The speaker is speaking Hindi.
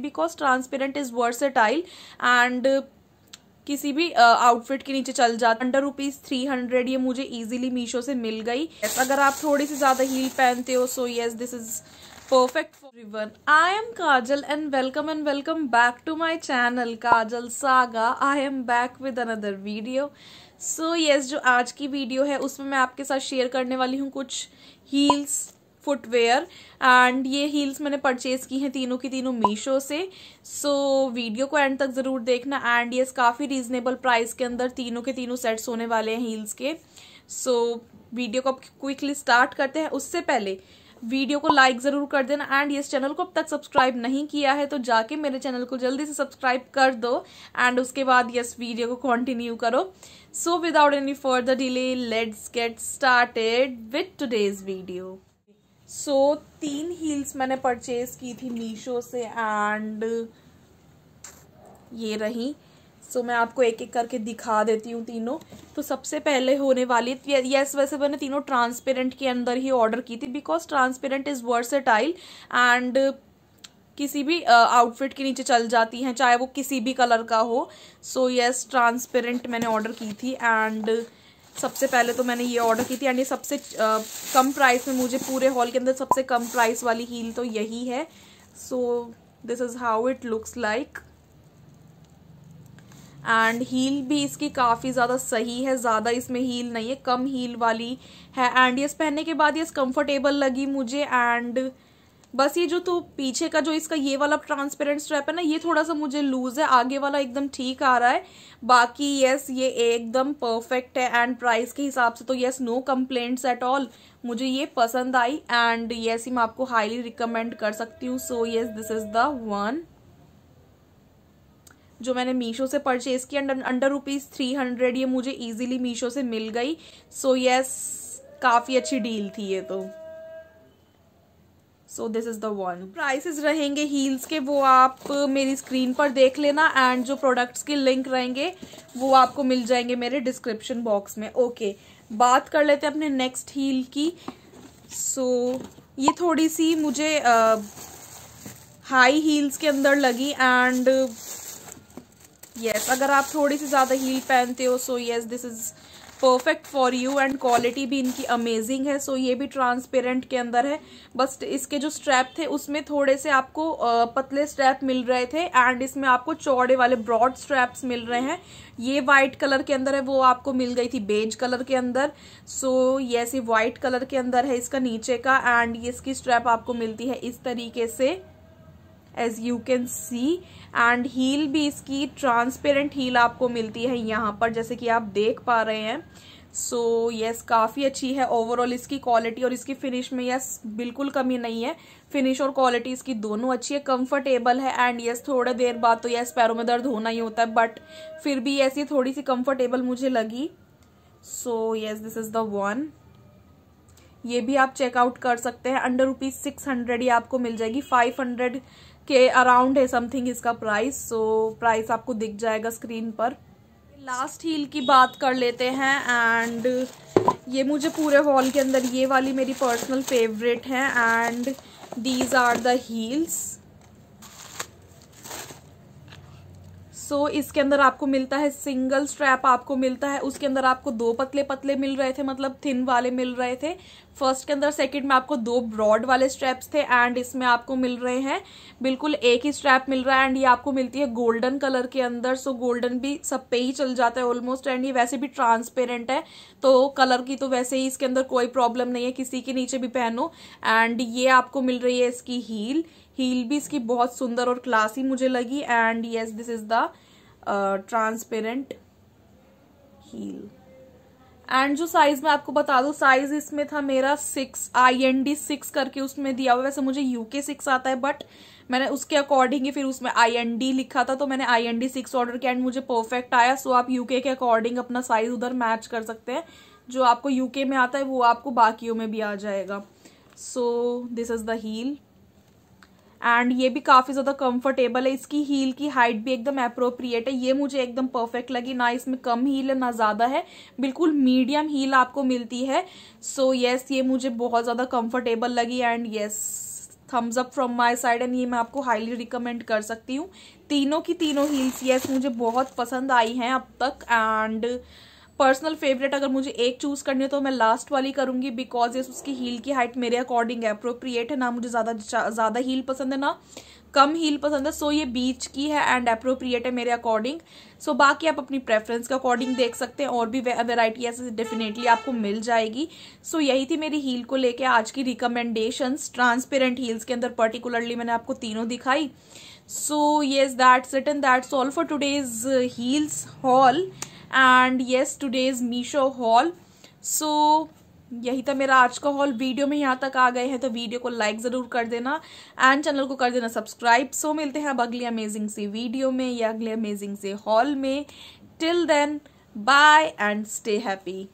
Because transparent is versatile and किसी भी आउटफिट uh, के नीचे चल जाता अंडर रुपीज थ्री हंड्रेड ये मुझे इजीली मीशो से मिल गई yes, अगर आप थोड़ी सी ज्यादा हील पहनते हो so yes this is perfect for everyone. I am Kajal and welcome and welcome back to my channel Kajal Saga I am back with another video so yes जो आज की वीडियो है उसमें मैं आपके साथ शेयर करने वाली हूँ कुछ हील्स फुटवेयर एंड ये हील्स मैंने परचेज़ की हैं तीनों की तीनों मीशो से सो so, वीडियो को एंड तक ज़रूर देखना एंड ये काफ़ी रीजनेबल प्राइस के अंदर तीनों के तीनों सेट्स होने वाले हैं हील्स के सो so, वीडियो को अब क्विकली स्टार्ट करते हैं उससे पहले वीडियो को लाइक ज़रूर कर देना एंड इस चैनल को अब तक सब्सक्राइब नहीं किया है तो जाके मेरे चैनल को जल्दी से सब्सक्राइब कर दो एंड उसके बाद यस वीडियो को कंटिन्यू करो so without any further delay let's get started with today's video so so, तीन हील्स मैंने परचेज की थी मीशो से एंड ये रही सो so, मैं आपको एक एक करके दिखा देती हूँ तीनों तो सबसे पहले होने वाली यस वैसे मैंने तीनों ट्रांसपेरेंट के अंदर ही ऑर्डर की थी because transparent is versatile and किसी भी आउटफिट uh, के नीचे चल जाती हैं चाहे वो किसी भी कलर का हो सो यस ट्रांसपेरेंट मैंने ऑर्डर की थी एंड सबसे पहले तो मैंने ये ऑर्डर की थी एंड ये सबसे कम प्राइस में मुझे पूरे हॉल के अंदर सबसे कम प्राइस वाली हील तो यही है so this is how it looks like and heel भी इसकी काफ़ी ज़्यादा सही है ज़्यादा इसमें हील नहीं है कम हील वाली है एंड ये पहनने के बाद ये कंफर्टेबल लगी मुझे एंड बस ये जो तो पीछे का जो इसका ये वाला ट्रांसपेरेंट स्ट्रैप है ना ये थोड़ा सा मुझे लूज है आगे वाला एकदम ठीक आ रहा है बाकी येस ये एकदम परफेक्ट है एंड प्राइस के हिसाब से तो yes no complaints at all मुझे ये पसंद आई एंड येस ही मैं आपको हाईली रिकमेंड कर सकती हूँ so yes this is the one जो मैंने मीशो से परचेज की under under rupees three hundred ये मुझे इजीली मीशो से मिल गई सो so, yes, काफ़ी अच्छी डील थी ये तो so this is the one prices रहेंगे हील्स के वो आप uh, मेरी स्क्रीन पर देख लेना एंड जो प्रोडक्ट्स के लिंक रहेंगे वो आपको मिल जाएंगे मेरे डिस्क्रिप्शन बॉक्स में ओके okay, बात कर लेते हैं अपने नेक्स्ट हील की सो so, ये थोड़ी सी मुझे हाई uh, हील्स के अंदर लगी एंड यस uh, yes, अगर आप थोड़ी सी ज़्यादा हील पहनते हो so yes this is perfect for you and quality भी इनकी अमेजिंग है सो so ये भी ट्रांसपेरेंट के अंदर है बस इसके जो स्ट्रैप थे उसमें थोड़े से आपको पतले स्ट्रैप मिल रहे थे एंड इसमें आपको चौड़े वाले ब्रॉड स्ट्रैप्स मिल रहे हैं ये वाइट कलर के अंदर है वो आपको मिल गई थी बेज कलर के अंदर सो so, ये सी वाइट कलर के अंदर है इसका नीचे का एंड इसकी स्ट्रैप आपको मिलती है इस तरीके से as you can see and heel भी इसकी ट्रांसपेरेंट हील आपको मिलती है यहाँ पर जैसे कि आप देख पा रहे हैं सो so, यस yes, काफ़ी अच्छी है ओवरऑल इसकी क्वालिटी और इसकी फिनिश में यस yes, बिल्कुल कमी नहीं है फिनिश और क्वालिटी इसकी दोनों अच्छी है कंफर्टेबल है एंड यस yes, थोड़े देर बाद तो यस पैरों में दर्द होना ही होता है बट फिर भी ऐसी yes, थोड़ी सी कंफर्टेबल मुझे लगी so yes this is the one ये भी आप चेकआउट कर सकते हैं अंडर रुपीज़ सिक्स हंड्रेड ये आपको मिल जाएगी फाइव हंड्रेड के अराउंड है समथिंग इसका प्राइस सो प्राइस आपको दिख जाएगा स्क्रीन पर लास्ट हील की बात कर लेते हैं एंड ये मुझे पूरे हॉल के अंदर ये वाली मेरी पर्सनल फेवरेट है and these are the heels so so, इसके अंदर आपको मिलता है सिंगल स्ट्रैप आपको मिलता है उसके अंदर आपको दो पतले पतले मिल रहे थे मतलब थिन वाले मिल रहे थे फर्स्ट के अंदर सेकंड में आपको दो ब्रॉड वाले स्ट्रैप्स थे एंड इसमें आपको मिल रहे हैं बिल्कुल एक ही स्ट्रैप मिल रहा है एंड ये आपको मिलती है गोल्डन कलर के अंदर सो so गोल्डन भी सब पे ही चल जाता है ऑलमोस्ट एंड ये वैसे भी ट्रांसपेरेंट है तो कलर की तो वैसे ही इसके अंदर कोई प्रॉब्लम नहीं है किसी के नीचे भी पहनो एंड ये आपको मिल रही है इसकी हील हील भी इसकी बहुत सुंदर और क्लासी मुझे लगी and yes this is the transparent heel and जो साइज मैं आपको बता दू साइज इसमें था मेरा six I N D six करके उसमें दिया हुआ वैसे मुझे यूके सिक्स आता है बट मैंने उसके अकॉर्डिंग ही फिर उसमें आई एन डी लिखा था तो मैंने I N D six order किया एंड मुझे परफेक्ट आया सो आप यूके के अकॉर्डिंग अपना साइज उधर मैच कर सकते हैं जो आपको यूके में आता है वो आपको बाकियों में भी आ जाएगा so this is the heel and ये भी काफ़ी ज़्यादा कंफर्टेबल है इसकी हील की हाइट भी एकदम अप्रोप्रिएट है ये मुझे एकदम परफेक्ट लगी ना इसमें कम हील है ना ज़्यादा है बिल्कुल मीडियम हील आपको मिलती है सो so, येस yes, ये मुझे बहुत ज़्यादा कंफर्टेबल लगी and yes thumbs up from my side and ये मैं आपको हाईली रिकमेंड कर सकती हूँ तीनों की तीनों हील्स येस मुझे बहुत पसंद आई हैं अब तक एंड पर्सनल फेवरेट अगर मुझे एक चूज करनी है तो मैं लास्ट वाली करूंगी बिकॉज ये उसकी हील की हाइट मेरे अकॉर्डिंग है अप्रोप्रिएट है ना मुझे ज़्यादा ज़्यादा हील पसंद है ना कम हील पसंद है सो ये बीच की है एंड अप्रोप्रिएट है मेरे अकॉर्डिंग सो बाकी आप अपनी प्रेफरेंस के अकॉर्डिंग देख सकते हैं और भी वेराइटी ऐसे डेफिनेटली आपको मिल जाएगी सो so, यही थी मेरी हील को लेके आज की रिकमेंडेशन ट्रांसपेरेंट हील्स के अंदर पर्टिकुलरली मैंने आपको तीनों दिखाई so yes that's it and that's all for today's heels haul and yes today is Meesho haul so यही था मेरा आज का हॉल वीडियो में यहाँ तक आ गए हैं तो वीडियो को लाइक ज़रूर कर देना एंड चैनल को कर देना सब्सक्राइब सो so, मिलते हैं अब अगली अमेजिंग से वीडियो में या अगले अमेजिंग से हॉल में till then bye and stay happy